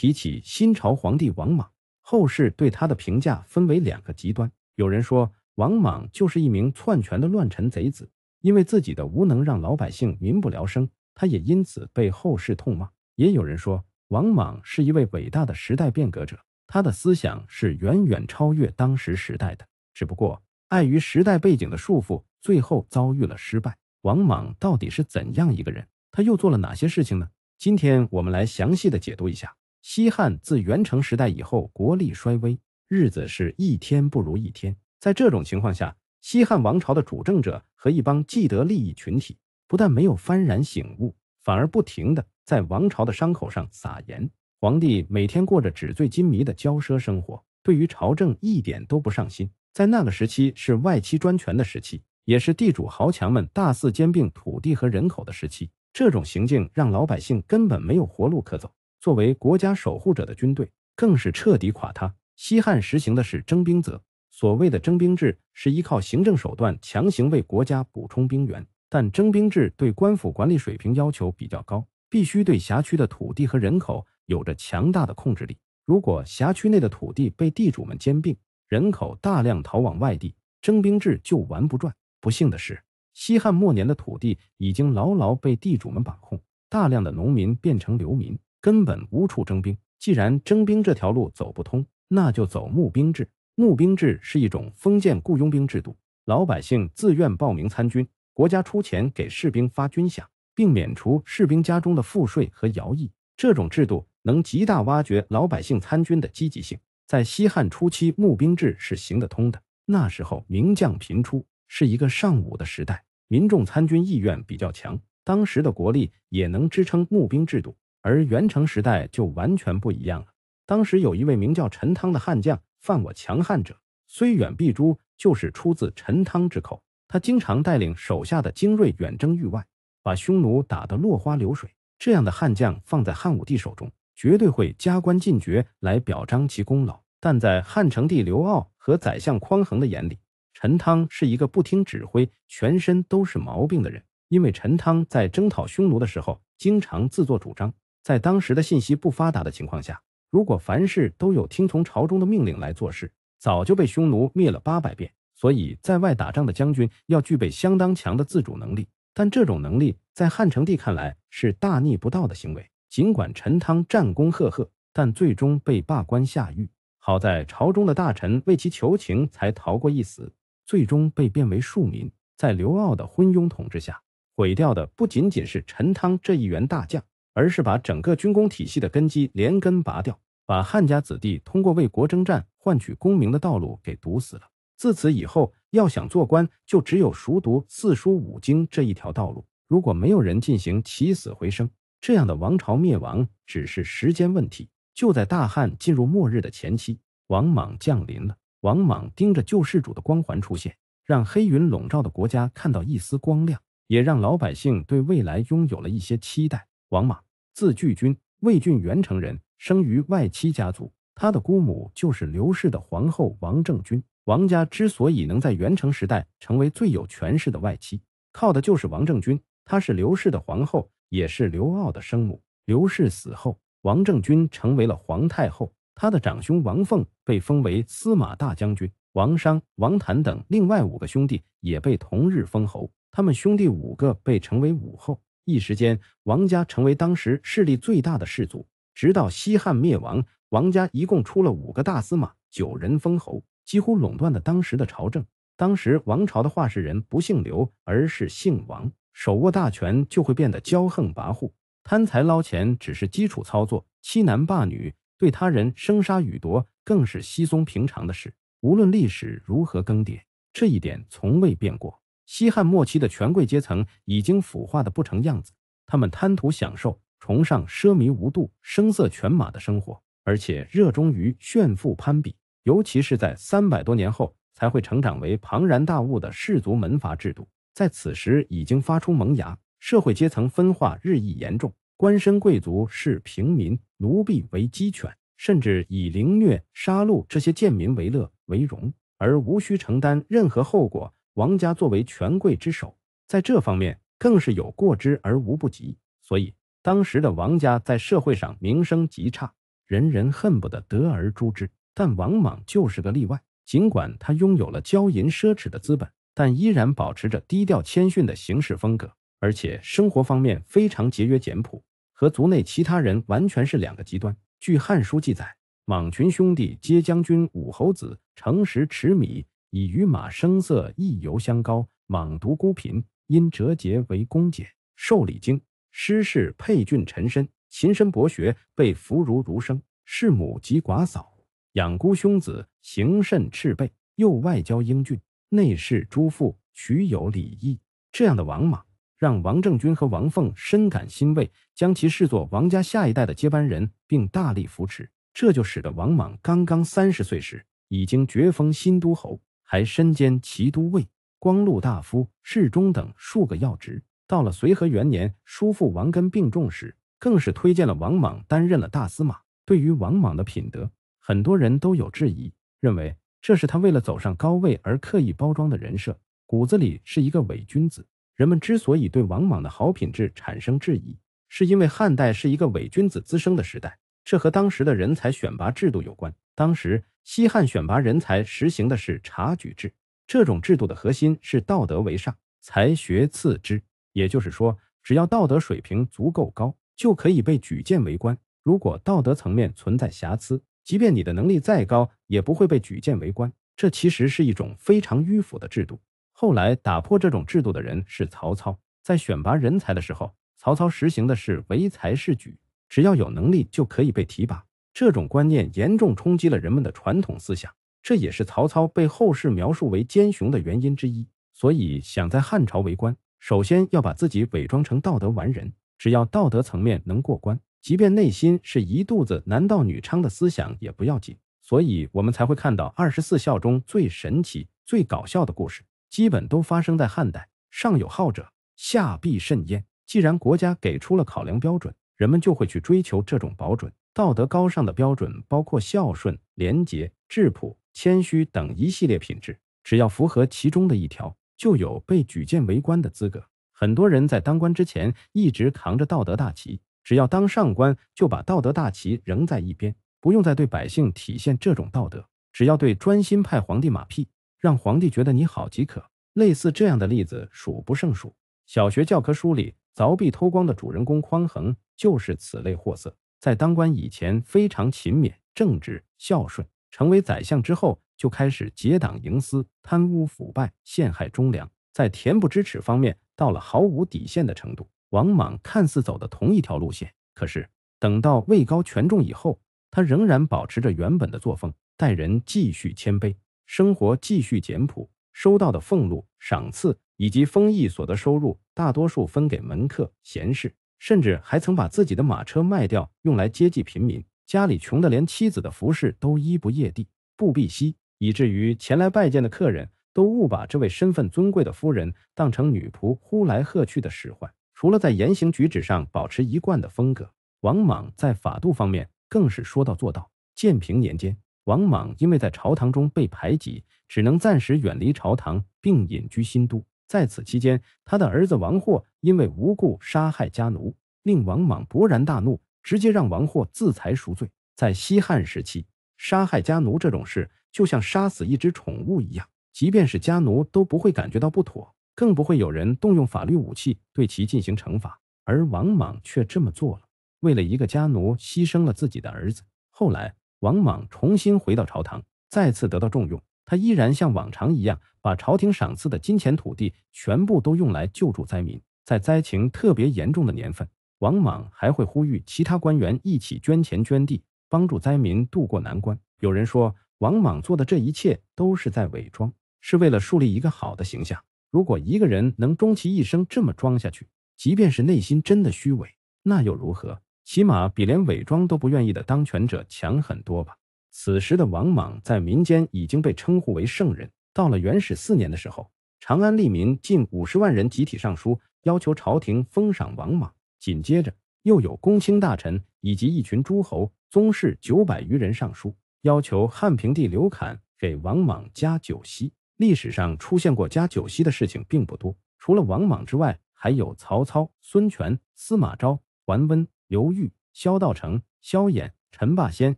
提起新朝皇帝王莽，后世对他的评价分为两个极端。有人说王莽就是一名篡权的乱臣贼子，因为自己的无能让老百姓民不聊生，他也因此被后世痛骂。也有人说王莽是一位伟大的时代变革者，他的思想是远远超越当时时代的，只不过碍于时代背景的束缚，最后遭遇了失败。王莽到底是怎样一个人？他又做了哪些事情呢？今天我们来详细的解读一下。西汉自元成时代以后，国力衰微，日子是一天不如一天。在这种情况下，西汉王朝的主政者和一帮既得利益群体不但没有幡然醒悟，反而不停的在王朝的伤口上撒盐。皇帝每天过着纸醉金迷的骄奢生活，对于朝政一点都不上心。在那个时期，是外戚专权的时期，也是地主豪强们大肆兼并土地和人口的时期。这种行径让老百姓根本没有活路可走。作为国家守护者的军队更是彻底垮塌。西汉实行的是征兵制，所谓的征兵制是依靠行政手段强行为国家补充兵源。但征兵制对官府管理水平要求比较高，必须对辖区的土地和人口有着强大的控制力。如果辖区内的土地被地主们兼并，人口大量逃往外地，征兵制就玩不转。不幸的是，西汉末年的土地已经牢牢被地主们把控，大量的农民变成流民。根本无处征兵，既然征兵这条路走不通，那就走募兵制。募兵制是一种封建雇佣兵制度，老百姓自愿报名参军，国家出钱给士兵发军饷，并免除士兵家中的赋税和徭役。这种制度能极大挖掘老百姓参军的积极性。在西汉初期，募兵制是行得通的。那时候名将频出，是一个尚武的时代，民众参军意愿比较强，当时的国力也能支撑募兵制度。而元成时代就完全不一样了。当时有一位名叫陈汤的悍将，犯我强汉者，虽远必诛，就是出自陈汤之口。他经常带领手下的精锐远征域外，把匈奴打得落花流水。这样的悍将放在汉武帝手中，绝对会加官进爵来表彰其功劳。但在汉成帝刘骜和宰相匡衡的眼里，陈汤是一个不听指挥、全身都是毛病的人。因为陈汤在征讨匈奴的时候，经常自作主张。在当时的信息不发达的情况下，如果凡事都有听从朝中的命令来做事，早就被匈奴灭了八百遍。所以，在外打仗的将军要具备相当强的自主能力。但这种能力在汉成帝看来是大逆不道的行为。尽管陈汤战功赫赫，但最终被罢官下狱。好在朝中的大臣为其求情，才逃过一死，最终被贬为庶民。在刘骜的昏庸统治下，毁掉的不仅仅是陈汤这一员大将。而是把整个军工体系的根基连根拔掉，把汉家子弟通过为国征战换取功名的道路给堵死了。自此以后，要想做官，就只有熟读四书五经这一条道路。如果没有人进行起死回生，这样的王朝灭亡只是时间问题。就在大汉进入末日的前期，王莽降临了。王莽盯着救世主的光环出现，让黑云笼罩的国家看到一丝光亮，也让老百姓对未来拥有了一些期待。王莽。字巨君，魏郡元城人，生于外戚家族。他的姑母就是刘氏的皇后王政君。王家之所以能在元城时代成为最有权势的外戚，靠的就是王政君。她是刘氏的皇后，也是刘骜的生母。刘氏死后，王政君成为了皇太后。他的长兄王凤被封为司马大将军，王商、王谭等另外五个兄弟也被同日封侯。他们兄弟五个被称为武后。一时间，王家成为当时势力最大的氏族。直到西汉灭亡，王家一共出了五个大司马，九人封侯，几乎垄断了当时的朝政。当时王朝的画事人不姓刘，而是姓王，手握大权就会变得骄横跋扈，贪财捞钱只是基础操作，欺男霸女、对他人生杀予夺更是稀松平常的事。无论历史如何更迭，这一点从未变过。西汉末期的权贵阶层已经腐化的不成样子，他们贪图享受，崇尚奢靡无度、声色犬马的生活，而且热衷于炫富攀比。尤其是在三百多年后才会成长为庞然大物的氏族门阀制度，在此时已经发出萌芽，社会阶层分化日益严重，官绅贵族视平民奴婢为鸡犬，甚至以凌虐杀戮这些贱民为乐为荣，而无需承担任何后果。王家作为权贵之首，在这方面更是有过之而无不及，所以当时的王家在社会上名声极差，人人恨不得得而诛之。但王莽就是个例外，尽管他拥有了骄淫奢侈的资本，但依然保持着低调谦逊的行事风格，而且生活方面非常节约简朴，和族内其他人完全是两个极端。据《汉书》记载，莽群兄弟皆将军、武侯子，诚实持米。以与马声色意犹相高。莽独孤贫，因折节为公解，受礼经，师事配俊陈身，勤身博学，被俘如儒生。弑母及寡嫂，养孤兄子，行甚赤备。又外交英俊，内侍诸父，取有礼义。这样的王莽，让王政君和王凤深感欣慰，将其视作王家下一代的接班人，并大力扶持。这就使得王莽刚刚三十岁时，已经爵封新都侯。还身兼骑都尉、光禄大夫、侍中等数个要职。到了隋和元年，叔父王根病重时，更是推荐了王莽担任了大司马。对于王莽的品德，很多人都有质疑，认为这是他为了走上高位而刻意包装的人设，骨子里是一个伪君子。人们之所以对王莽的好品质产生质疑，是因为汉代是一个伪君子滋生的时代，这和当时的人才选拔制度有关。当时，西汉选拔人才实行的是察举制，这种制度的核心是道德为上，才学次之。也就是说，只要道德水平足够高，就可以被举荐为官；如果道德层面存在瑕疵，即便你的能力再高，也不会被举荐为官。这其实是一种非常迂腐的制度。后来打破这种制度的人是曹操，在选拔人才的时候，曹操实行的是唯才是举，只要有能力就可以被提拔。这种观念严重冲击了人们的传统思想，这也是曹操被后世描述为奸雄的原因之一。所以，想在汉朝为官，首先要把自己伪装成道德完人。只要道德层面能过关，即便内心是一肚子男盗女娼的思想也不要紧。所以，我们才会看到二十四孝中最神奇、最搞笑的故事，基本都发生在汉代。上有好者，下必甚焉。既然国家给出了考量标准，人们就会去追求这种保准。道德高尚的标准包括孝顺、廉洁、质朴、谦虚等一系列品质。只要符合其中的一条，就有被举荐为官的资格。很多人在当官之前一直扛着道德大旗，只要当上官，就把道德大旗扔在一边，不用再对百姓体现这种道德。只要对专心拍皇帝马屁，让皇帝觉得你好即可。类似这样的例子数不胜数。小学教科书里凿壁偷光的主人公匡衡就是此类货色。在当官以前，非常勤勉、正直、孝顺；成为宰相之后，就开始结党营私、贪污腐败、陷害忠良。在恬不知耻方面，到了毫无底线的程度。王莽看似走的同一条路线，可是等到位高权重以后，他仍然保持着原本的作风，待人继续谦卑，生活继续简朴，收到的俸禄、赏赐以及封邑所得收入，大多数分给门客、闲士。甚至还曾把自己的马车卖掉，用来接济贫民。家里穷得连妻子的服饰都衣不曳地、布必稀，以至于前来拜见的客人都误把这位身份尊贵的夫人当成女仆，呼来喝去的使唤。除了在言行举止上保持一贯的风格，王莽在法度方面更是说到做到。建平年间，王莽因为在朝堂中被排挤，只能暂时远离朝堂，并隐居新都。在此期间，他的儿子王霍因为无故杀害家奴，令王莽勃然大怒，直接让王霍自裁赎罪。在西汉时期，杀害家奴这种事就像杀死一只宠物一样，即便是家奴都不会感觉到不妥，更不会有人动用法律武器对其进行惩罚。而王莽却这么做了，为了一个家奴牺牲了自己的儿子。后来，王莽重新回到朝堂，再次得到重用。他依然像往常一样，把朝廷赏赐的金钱、土地全部都用来救助灾民。在灾情特别严重的年份，王莽还会呼吁其他官员一起捐钱捐地，帮助灾民渡过难关。有人说，王莽做的这一切都是在伪装，是为了树立一个好的形象。如果一个人能终其一生这么装下去，即便是内心真的虚伪，那又如何？起码比连伪装都不愿意的当权者强很多吧。此时的王莽在民间已经被称呼为圣人。到了元始四年的时候，长安吏民近五十万人集体上书，要求朝廷封赏王莽。紧接着，又有公卿大臣以及一群诸侯宗室九百余人上书，要求汉平帝刘侃给王莽加九锡。历史上出现过加九锡的事情并不多，除了王莽之外，还有曹操、孙权、司马昭、桓温、刘裕、萧道成、萧衍、陈霸先。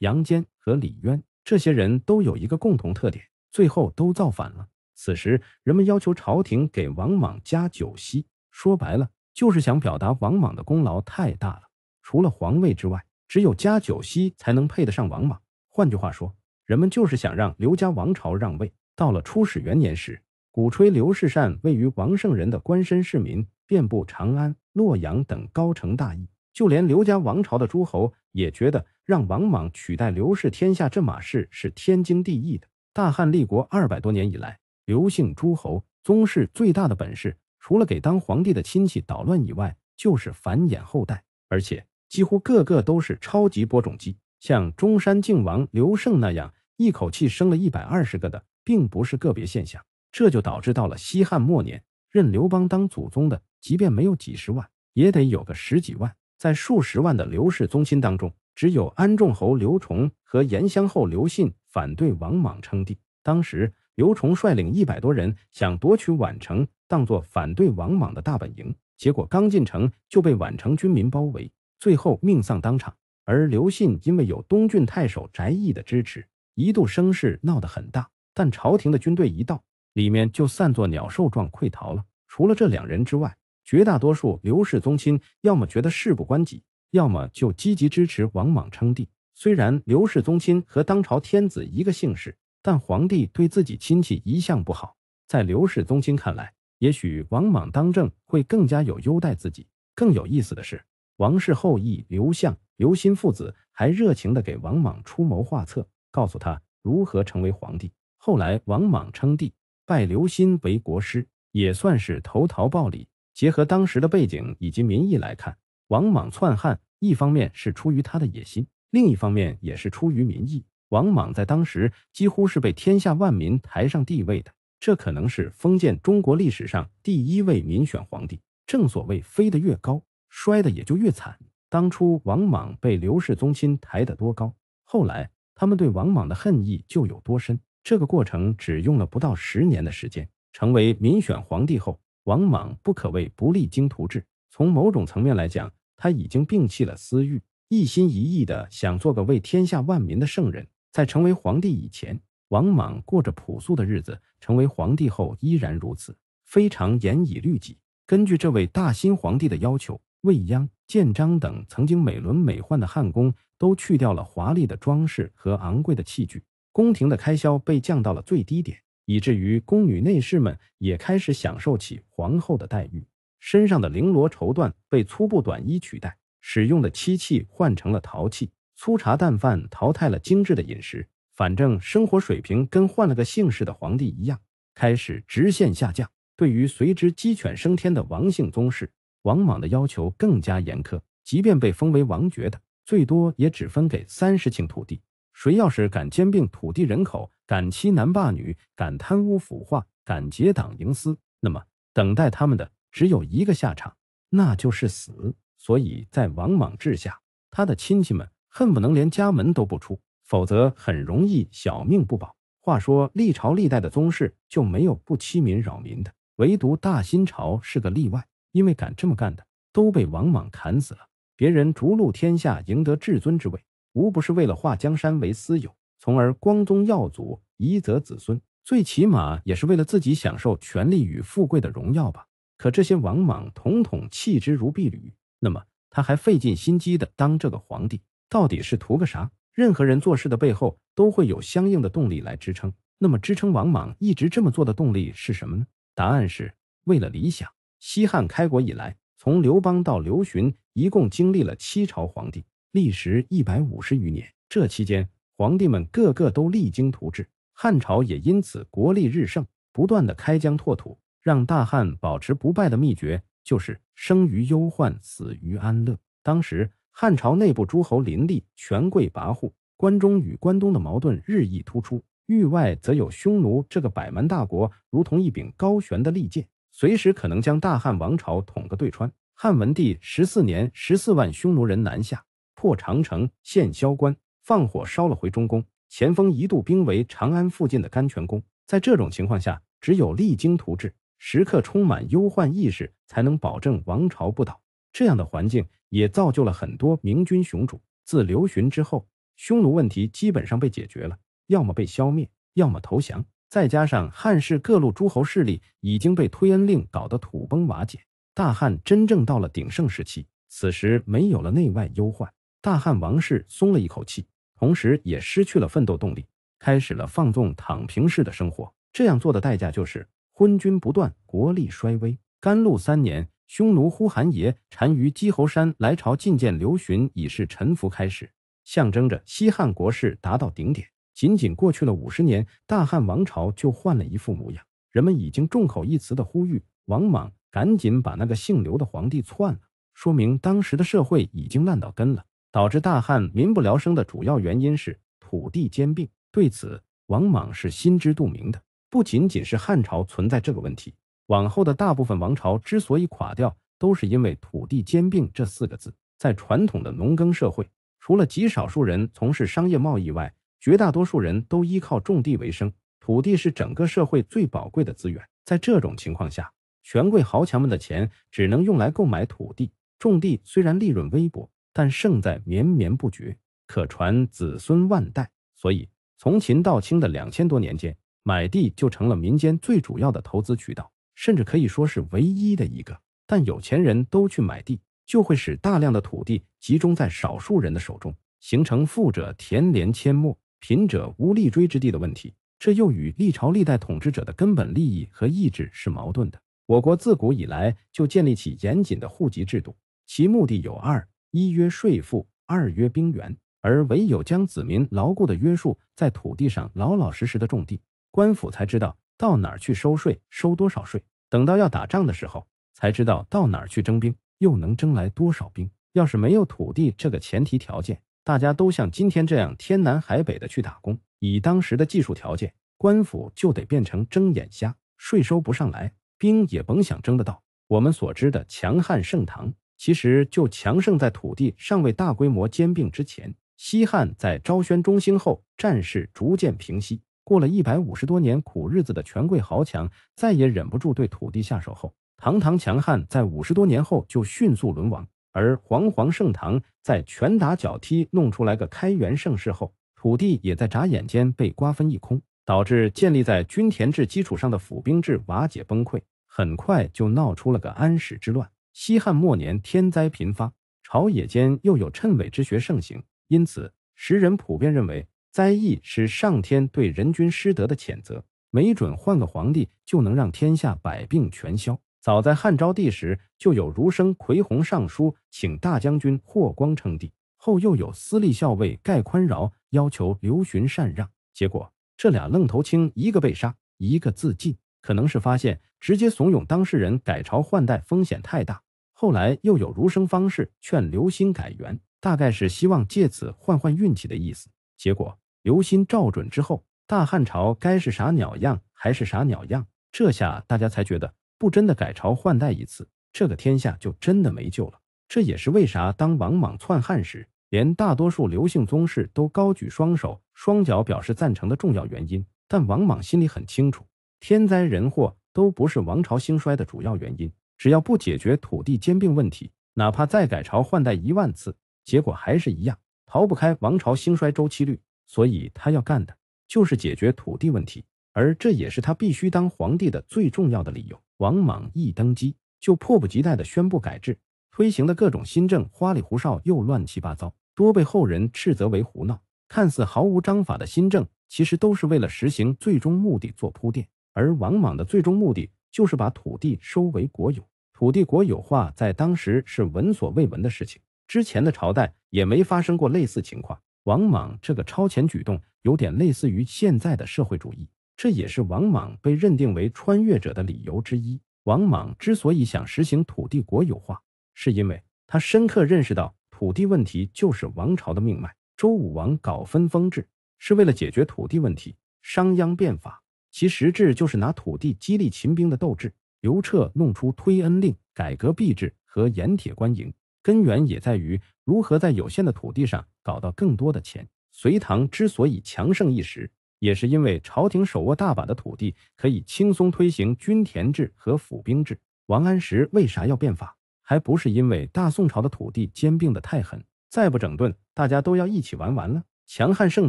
杨坚和李渊这些人都有一个共同特点，最后都造反了。此时，人们要求朝廷给王莽加九锡，说白了就是想表达王莽的功劳太大了，除了皇位之外，只有加九锡才能配得上王莽。换句话说，人们就是想让刘家王朝让位。到了初始元年时，鼓吹刘世善位于王圣人的官绅市民遍布长安、洛阳等高城大邑。就连刘家王朝的诸侯也觉得，让王莽取代刘氏天下这码事是天经地义的。大汉立国二百多年以来，刘姓诸侯宗室最大的本事，除了给当皇帝的亲戚捣乱以外，就是繁衍后代，而且几乎个个都是超级播种机。像中山靖王刘胜那样一口气生了一百二十个的，并不是个别现象。这就导致到了西汉末年，认刘邦当祖宗的，即便没有几十万，也得有个十几万。在数十万的刘氏宗亲当中，只有安众侯刘崇和延香侯刘信反对王莽称帝。当时，刘崇率领一百多人想夺取宛城，当作反对王莽的大本营，结果刚进城就被宛城军民包围，最后命丧当场。而刘信因为有东郡太守翟义的支持，一度声势闹得很大，但朝廷的军队一到，里面就散作鸟兽状溃逃了。除了这两人之外，绝大多数刘氏宗亲要么觉得事不关己，要么就积极支持王莽称帝。虽然刘氏宗亲和当朝天子一个姓氏，但皇帝对自己亲戚一向不好。在刘氏宗亲看来，也许王莽当政会更加有优待自己。更有意思的是，王氏后裔刘向、刘歆父子还热情地给王莽出谋划策，告诉他如何成为皇帝。后来王莽称帝，拜刘歆为国师，也算是投桃报李。结合当时的背景以及民意来看，王莽篡汉，一方面是出于他的野心，另一方面也是出于民意。王莽在当时几乎是被天下万民抬上帝位的，这可能是封建中国历史上第一位民选皇帝。正所谓飞得越高，摔得也就越惨。当初王莽被刘氏宗亲抬得多高，后来他们对王莽的恨意就有多深。这个过程只用了不到十年的时间，成为民选皇帝后。王莽不可谓不励精图治，从某种层面来讲，他已经摒弃了私欲，一心一意的想做个为天下万民的圣人。在成为皇帝以前，王莽过着朴素的日子，成为皇帝后依然如此，非常严以律己。根据这位大新皇帝的要求，未央、建章等曾经美轮美奂的汉宫都去掉了华丽的装饰和昂贵的器具，宫廷的开销被降到了最低点。以至于宫女内侍们也开始享受起皇后的待遇，身上的绫罗绸缎被粗布短衣取代，使用的漆器换成了陶器，粗茶淡饭淘汰了精致的饮食，反正生活水平跟换了个姓氏的皇帝一样，开始直线下降。对于随之鸡犬升天的王姓宗室，王莽的要求更加严苛，即便被封为王爵的，最多也只分给三十顷土地。谁要是敢兼并土地人口，敢欺男霸女，敢贪污腐化，敢结党营私，那么等待他们的只有一个下场，那就是死。所以在王莽治下，他的亲戚们恨不能连家门都不出，否则很容易小命不保。话说历朝历代的宗室就没有不欺民扰民的，唯独大新朝是个例外，因为敢这么干的都被王莽砍死了。别人逐鹿天下，赢得至尊之位。无不是为了化江山为私有，从而光宗耀祖，遗泽子孙；最起码也是为了自己享受权力与富贵的荣耀吧。可这些王莽统统弃之如敝履，那么他还费尽心机的当这个皇帝，到底是图个啥？任何人做事的背后都会有相应的动力来支撑。那么支撑王莽一直这么做的动力是什么呢？答案是为了理想。西汉开国以来，从刘邦到刘询，一共经历了七朝皇帝。历时一百五十余年，这期间，皇帝们个个都励精图治，汉朝也因此国力日盛，不断的开疆拓土，让大汉保持不败的秘诀就是生于忧患，死于安乐。当时，汉朝内部诸侯林立，权贵跋扈，关中与关东的矛盾日益突出，域外则有匈奴这个百蛮大国，如同一柄高悬的利剑，随时可能将大汉王朝捅个对穿。汉文帝十四年，十四万匈奴人南下。破长城，陷萧关，放火烧了回中宫，前锋一度兵围长安附近的甘泉宫。在这种情况下，只有励精图治，时刻充满忧患意识，才能保证王朝不倒。这样的环境也造就了很多明君雄主。自刘询之后，匈奴问题基本上被解决了，要么被消灭，要么投降。再加上汉室各路诸侯势力已经被推恩令搞得土崩瓦解，大汉真正到了鼎盛时期。此时没有了内外忧患。大汉王室松了一口气，同时也失去了奋斗动力，开始了放纵躺平式的生活。这样做的代价就是昏君不断，国力衰微。甘露三年，匈奴呼韩邪单于姬侯山来朝觐见刘询，已是臣服开始，象征着西汉国势达到顶点。仅仅过去了五十年，大汉王朝就换了一副模样。人们已经众口一词的呼吁王莽赶紧把那个姓刘的皇帝篡了，说明当时的社会已经烂到根了。导致大汉民不聊生的主要原因是土地兼并，对此王莽是心知肚明的。不仅仅是汉朝存在这个问题，往后的大部分王朝之所以垮掉，都是因为“土地兼并”这四个字。在传统的农耕社会，除了极少数人从事商业贸易外，绝大多数人都依靠种地为生。土地是整个社会最宝贵的资源，在这种情况下，权贵豪强们的钱只能用来购买土地。种地虽然利润微薄。但胜在绵绵不绝，可传子孙万代。所以，从秦到清的两千多年间，买地就成了民间最主要的投资渠道，甚至可以说是唯一的一个。但有钱人都去买地，就会使大量的土地集中在少数人的手中，形成富者田连阡陌，贫者无立锥之地的问题。这又与历朝历代统治者的根本利益和意志是矛盾的。我国自古以来就建立起严谨的户籍制度，其目的有二。一曰税赋，二曰兵源，而唯有将子民牢固的约束在土地上，老老实实的种地，官府才知道到哪儿去收税，收多少税；等到要打仗的时候，才知道到哪儿去征兵，又能征来多少兵。要是没有土地这个前提条件，大家都像今天这样天南海北的去打工，以当时的技术条件，官府就得变成睁眼瞎，税收不上来，兵也甭想征得到。我们所知的强汉盛唐。其实，就强盛在土地尚未大规模兼并之前。西汉在昭宣中兴后，战事逐渐平息，过了一百五十多年苦日子的权贵豪强，再也忍不住对土地下手。后，堂堂强汉在五十多年后就迅速沦亡。而煌煌盛唐在拳打脚踢弄出来个开元盛世后，土地也在眨眼间被瓜分一空，导致建立在均田制基础上的府兵制瓦解崩溃，很快就闹出了个安史之乱。西汉末年，天灾频发，朝野间又有谶纬之学盛行，因此时人普遍认为灾异是上天对人君失德的谴责。没准换个皇帝，就能让天下百病全消。早在汉昭帝时，就有儒生隗鸿上书，请大将军霍光称帝；后又有私立校尉盖宽饶要求刘询禅让。结果，这俩愣头青，一个被杀，一个自尽。可能是发现。直接怂恿当事人改朝换代风险太大，后来又有儒生方式劝刘歆改元，大概是希望借此换换运气的意思。结果刘歆照准之后，大汉朝该是啥鸟样还是啥鸟样。这下大家才觉得，不真的改朝换代一次，这个天下就真的没救了。这也是为啥当王莽篡汉时，连大多数刘姓宗室都高举双手双脚表示赞成的重要原因。但王莽心里很清楚，天灾人祸。都不是王朝兴衰的主要原因。只要不解决土地兼并问题，哪怕再改朝换代一万次，结果还是一样，逃不开王朝兴衰周期率。所以他要干的就是解决土地问题，而这也是他必须当皇帝的最重要的理由。王莽一登基，就迫不及待地宣布改制，推行的各种新政花里胡哨又乱七八糟，多被后人斥责为胡闹。看似毫无章法的新政，其实都是为了实行最终目的做铺垫。而王莽的最终目的就是把土地收为国有，土地国有化在当时是闻所未闻的事情，之前的朝代也没发生过类似情况。王莽这个超前举动有点类似于现在的社会主义，这也是王莽被认定为穿越者的理由之一。王莽之所以想实行土地国有化，是因为他深刻认识到土地问题就是王朝的命脉。周武王搞分封制是为了解决土地问题，商鞅变法。其实质就是拿土地激励秦兵的斗志。刘彻弄出推恩令、改革币制和盐铁官营，根源也在于如何在有限的土地上搞到更多的钱。隋唐之所以强盛一时，也是因为朝廷手握大把的土地，可以轻松推行均田制和府兵制。王安石为啥要变法？还不是因为大宋朝的土地兼并的太狠，再不整顿，大家都要一起玩完了。强汉盛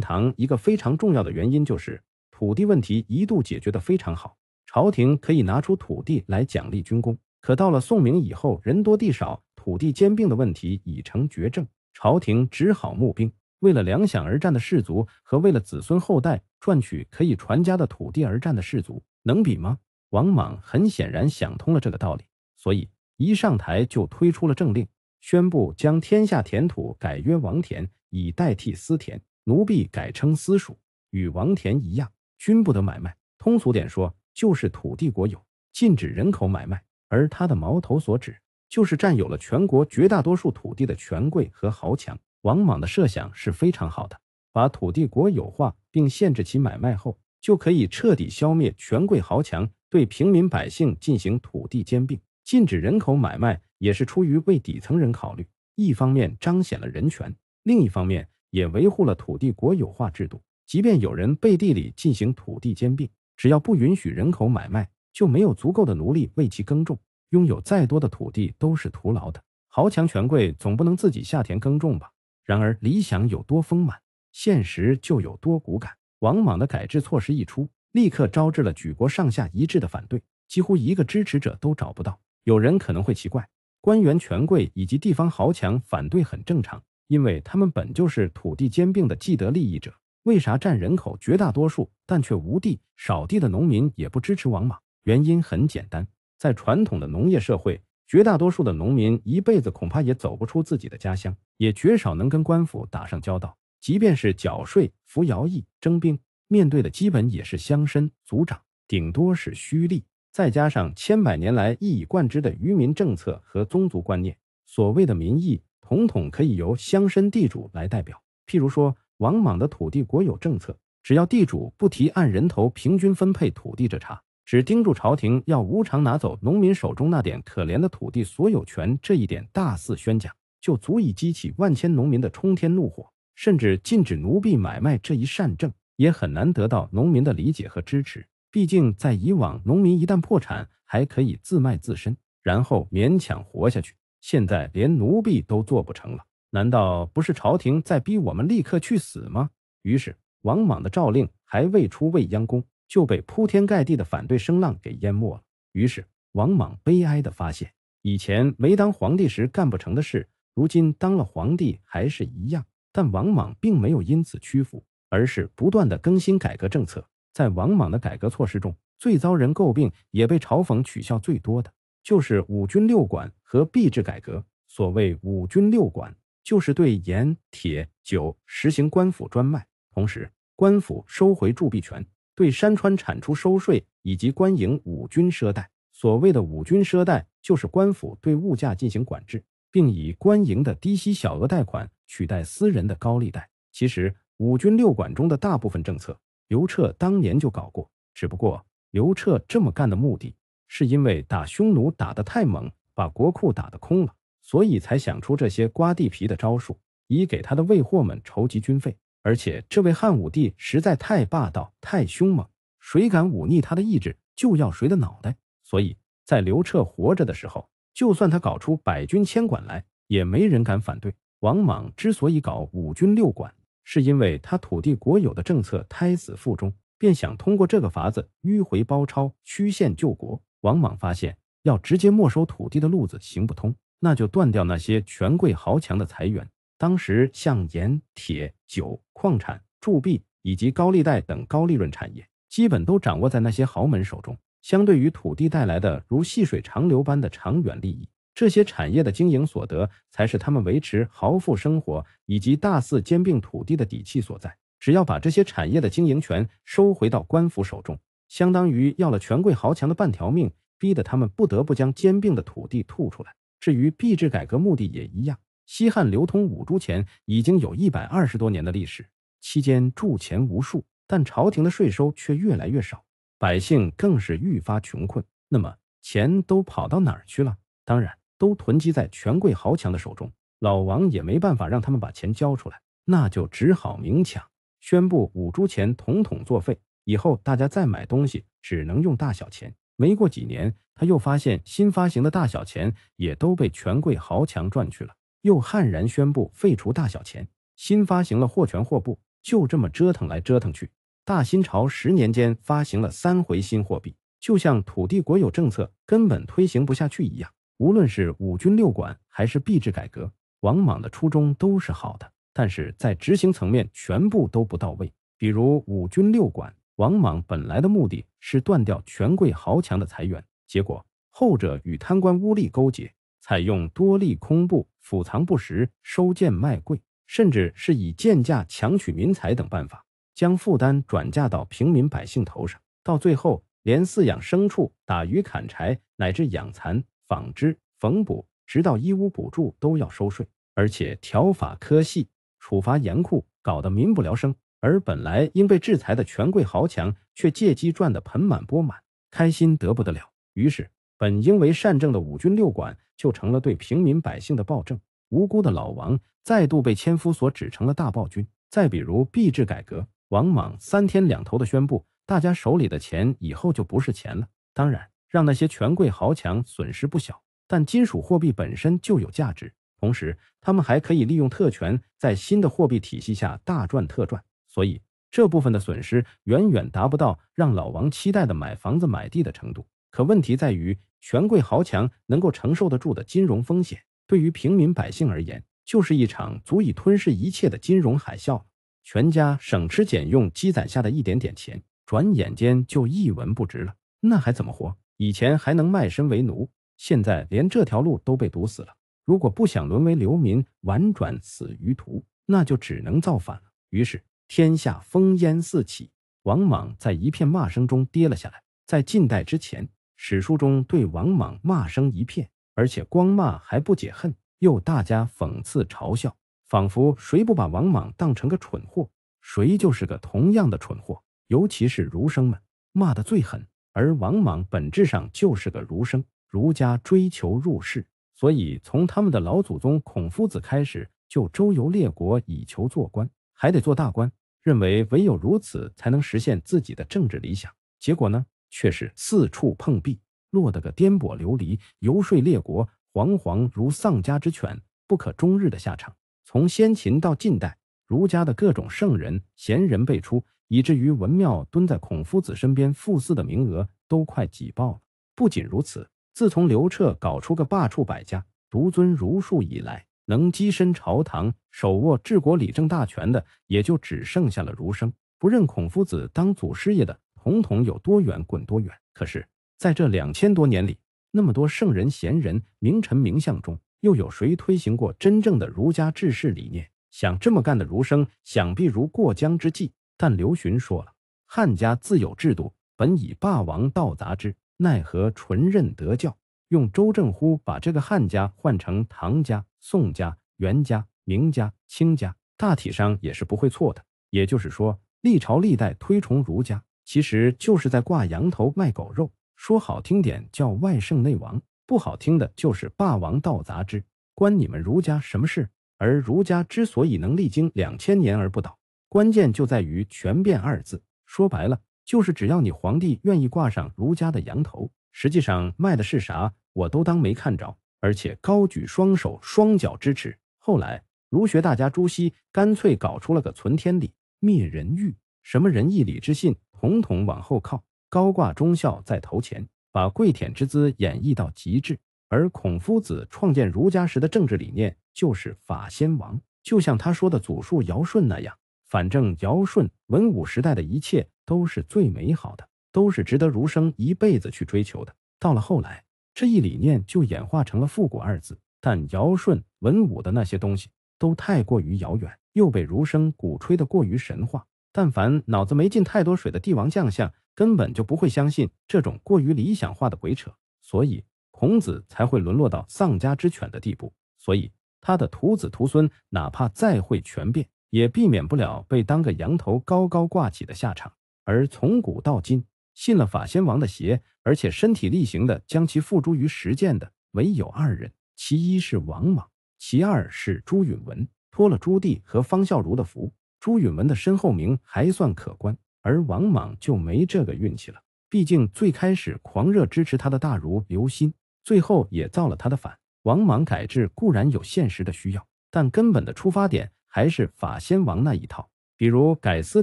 唐一个非常重要的原因就是。土地问题一度解决得非常好，朝廷可以拿出土地来奖励军功。可到了宋明以后，人多地少，土地兼并的问题已成绝症，朝廷只好募兵。为了粮饷而战的士族和为了子孙后代赚取可以传家的土地而战的士族能比吗？王莽很显然想通了这个道理，所以一上台就推出了政令，宣布将天下田土改约王田，以代替私田；奴婢改称私属，与王田一样。均不得买卖。通俗点说，就是土地国有，禁止人口买卖。而他的矛头所指，就是占有了全国绝大多数土地的权贵和豪强。王莽的设想是非常好的，把土地国有化并限制其买卖后，就可以彻底消灭权贵豪强，对平民百姓进行土地兼并。禁止人口买卖也是出于为底层人考虑，一方面彰显了人权，另一方面也维护了土地国有化制度。即便有人背地里进行土地兼并，只要不允许人口买卖，就没有足够的奴隶为其耕种，拥有再多的土地都是徒劳的。豪强权贵总不能自己下田耕种吧？然而，理想有多丰满，现实就有多骨感。王莽的改制措施一出，立刻招致了举国上下一致的反对，几乎一个支持者都找不到。有人可能会奇怪，官员权贵以及地方豪强反对很正常，因为他们本就是土地兼并的既得利益者。为啥占人口绝大多数，但却无地少地的农民也不支持王莽？原因很简单，在传统的农业社会，绝大多数的农民一辈子恐怕也走不出自己的家乡，也绝少能跟官府打上交道。即便是缴税、服徭役、征兵，面对的基本也是乡绅、族长，顶多是虚吏。再加上千百年来一以贯之的愚民政策和宗族观念，所谓的民意，统统可以由乡绅地主来代表。譬如说。王莽的土地国有政策，只要地主不提按人头平均分配土地这茬，只盯住朝廷要无偿拿走农民手中那点可怜的土地所有权这一点大肆宣讲，就足以激起万千农民的冲天怒火。甚至禁止奴婢买卖这一善政，也很难得到农民的理解和支持。毕竟在以往，农民一旦破产，还可以自卖自身，然后勉强活下去；现在连奴婢都做不成了。难道不是朝廷在逼我们立刻去死吗？于是王莽的诏令还未出未央宫，就被铺天盖地的反对声浪给淹没了。于是王莽悲哀地发现，以前没当皇帝时干不成的事，如今当了皇帝还是一样。但王莽并没有因此屈服，而是不断地更新改革政策。在王莽的改革措施中，最遭人诟病，也被嘲讽取笑最多的就是五军六管和币制改革。所谓五军六管。就是对盐、铁、酒实行官府专卖，同时官府收回铸币权，对山川产出收税，以及官营五军赊贷。所谓的五军赊贷，就是官府对物价进行管制，并以官营的低息小额贷款取代私人的高利贷。其实五军六管中的大部分政策，刘彻当年就搞过，只不过刘彻这么干的目的，是因为打匈奴打得太猛，把国库打得空了。所以才想出这些刮地皮的招数，以给他的卫霍们筹集军费。而且这位汉武帝实在太霸道、太凶猛，谁敢忤逆他的意志，就要谁的脑袋。所以在刘彻活着的时候，就算他搞出百军千管来，也没人敢反对。王莽之所以搞五军六管，是因为他土地国有的政策胎死腹中，便想通过这个法子迂回包抄、曲线救国。王莽发现要直接没收土地的路子行不通。那就断掉那些权贵豪强的财源。当时，像盐、铁、酒、矿产、铸币以及高利贷等高利润产业，基本都掌握在那些豪门手中。相对于土地带来的如细水长流般的长远利益，这些产业的经营所得才是他们维持豪富生活以及大肆兼并土地的底气所在。只要把这些产业的经营权收回到官府手中，相当于要了权贵豪强的半条命，逼得他们不得不将兼并的土地吐出来。至于币制改革目的也一样，西汉流通五铢钱已经有一百二十多年的历史，期间铸钱无数，但朝廷的税收却越来越少，百姓更是愈发穷困。那么钱都跑到哪儿去了？当然，都囤积在权贵豪强的手中，老王也没办法让他们把钱交出来，那就只好明抢，宣布五铢钱统统作废，以后大家再买东西只能用大小钱。没过几年，他又发现新发行的大小钱也都被权贵豪强赚去了，又悍然宣布废除大小钱，新发行了货权货布，就这么折腾来折腾去。大新朝十年间发行了三回新货币，就像土地国有政策根本推行不下去一样。无论是五军六管还是币制改革，王莽的初衷都是好的，但是在执行层面全部都不到位。比如五军六管。王莽本来的目的是断掉权贵豪强的财源，结果后者与贪官污吏勾结，采用多立空布、腐藏不实、收贱卖贵，甚至是以贱价强取民财等办法，将负担转嫁到平民百姓头上。到最后，连饲养牲畜、打鱼、砍柴，乃至养蚕、纺织、缝补，直到衣物补助都要收税，而且条法苛细，处罚严酷，搞得民不聊生。而本来因被制裁的权贵豪强，却借机赚得盆满钵满，开心得不得了。于是，本应为善政的五军六管，就成了对平民百姓的暴政。无辜的老王，再度被千夫所指，成了大暴君。再比如币制改革，王莽三天两头的宣布，大家手里的钱以后就不是钱了。当然，让那些权贵豪强损失不小。但金属货币本身就有价值，同时他们还可以利用特权，在新的货币体系下大赚特赚。所以这部分的损失远远达不到让老王期待的买房子、买地的程度。可问题在于，权贵豪强能够承受得住的金融风险，对于平民百姓而言，就是一场足以吞噬一切的金融海啸。全家省吃俭用积攒下的一点点钱，转眼间就一文不值了。那还怎么活？以前还能卖身为奴，现在连这条路都被堵死了。如果不想沦为流民，玩转死于途，那就只能造反了。于是。天下烽烟四起，王莽在一片骂声中跌了下来。在近代之前，史书中对王莽骂声一片，而且光骂还不解恨，又大家讽刺嘲笑，仿佛谁不把王莽当成个蠢货，谁就是个同样的蠢货。尤其是儒生们骂得最狠，而王莽本质上就是个儒生，儒家追求入世，所以从他们的老祖宗孔夫子开始，就周游列国以求做官，还得做大官。认为唯有如此，才能实现自己的政治理想。结果呢，却是四处碰壁，落得个颠簸流离、游说列国、惶惶如丧家之犬、不可终日的下场。从先秦到近代，儒家的各种圣人、贤人辈出，以至于文庙蹲在孔夫子身边赴祀的名额都快挤爆了。不仅如此，自从刘彻搞出个罢黜百家、独尊儒术以来，能跻身朝堂、手握治国理政大权的，也就只剩下了儒生。不认孔夫子当祖师爷的，统统有多远滚多远。可是，在这两千多年里，那么多圣人、贤人、名臣、名相中，又有谁推行过真正的儒家治世理念？想这么干的儒生，想必如过江之鲫。但刘询说了：“汉家自有制度，本以霸王道杂之，奈何纯任德教？”用周正乎把这个汉家换成唐家、宋家、元家、明家、清家，大体上也是不会错的。也就是说，历朝历代推崇儒家，其实就是在挂羊头卖狗肉。说好听点叫外圣内王，不好听的就是霸王道杂之，关你们儒家什么事？而儒家之所以能历经两千年而不倒，关键就在于“权变”二字。说白了，就是只要你皇帝愿意挂上儒家的羊头，实际上卖的是啥？我都当没看着，而且高举双手双脚支持。后来，儒学大家朱熹干脆搞出了个存天理，灭人欲，什么仁义礼智信统统往后靠，高挂忠孝在头前，把跪舔之姿演绎到极致。而孔夫子创建儒家时的政治理念就是法先王，就像他说的祖述尧舜那样。反正尧舜文武时代的一切都是最美好的，都是值得儒生一辈子去追求的。到了后来。这一理念就演化成了“复古”二字，但尧舜文武的那些东西都太过于遥远，又被儒生鼓吹得过于神话。但凡脑子没进太多水的帝王将相，根本就不会相信这种过于理想化的鬼扯，所以孔子才会沦落到丧家之犬的地步。所以他的徒子徒孙，哪怕再会权变，也避免不了被当个羊头高高挂起的下场。而从古到今，信了法先王的邪。而且身体力行的将其付诸于实践的，唯有二人，其一是王莽，其二是朱允文。托了朱棣和方孝孺的福，朱允文的身后名还算可观，而王莽就没这个运气了。毕竟最开始狂热支持他的大儒刘歆，最后也造了他的反。王莽改制固然有现实的需要，但根本的出发点还是法先王那一套，比如改思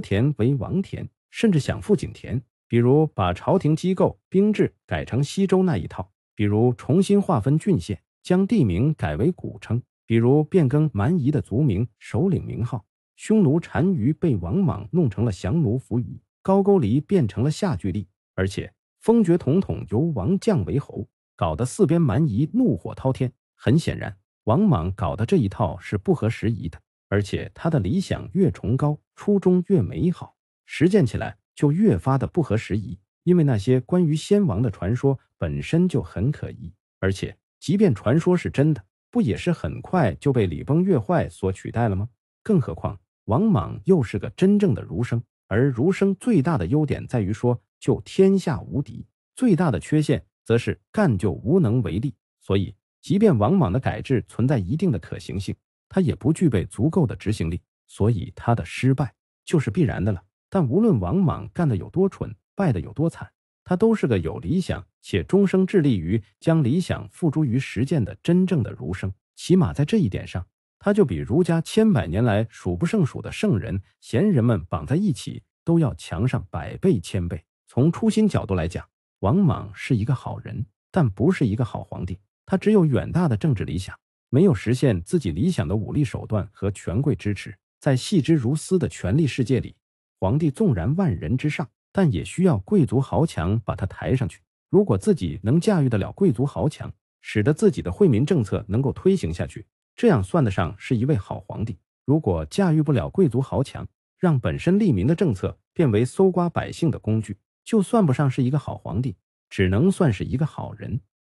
田为王田，甚至想复景田。比如把朝廷机构兵制改成西周那一套，比如重新划分郡县，将地名改为古称，比如变更蛮夷的族名、首领名号。匈奴单于被王莽弄成了降奴伏于，高句丽变成了下句丽，而且封爵统统由王降为侯，搞得四边蛮夷怒火滔天。很显然，王莽搞的这一套是不合时宜的，而且他的理想越崇高，初衷越美好，实践起来。就越发的不合时宜，因为那些关于先王的传说本身就很可疑，而且即便传说是真的，不也是很快就被礼崩乐坏所取代了吗？更何况王莽又是个真正的儒生，而儒生最大的优点在于说就天下无敌，最大的缺陷则是干就无能为力。所以，即便王莽的改制存在一定的可行性，他也不具备足够的执行力，所以他的失败就是必然的了。但无论王莽干的有多蠢，败的有多惨，他都是个有理想且终生致力于将理想付诸于实践的真正的儒生。起码在这一点上，他就比儒家千百年来数不胜数的圣人贤人们绑在一起都要强上百倍千倍。从初心角度来讲，王莽是一个好人，但不是一个好皇帝。他只有远大的政治理想，没有实现自己理想的武力手段和权贵支持。在细之如丝的权力世界里。皇帝纵然万人之上，但也需要贵族豪强把他抬上去。如果自己能驾驭得了贵族豪强，使得自己的惠民政策能够推行下去，这样算得上是一位好皇帝。如果驾驭不了贵族豪强，让本身利民的政策变为搜刮百姓的工具，就算不上是一个好皇帝，只能算是一个好人。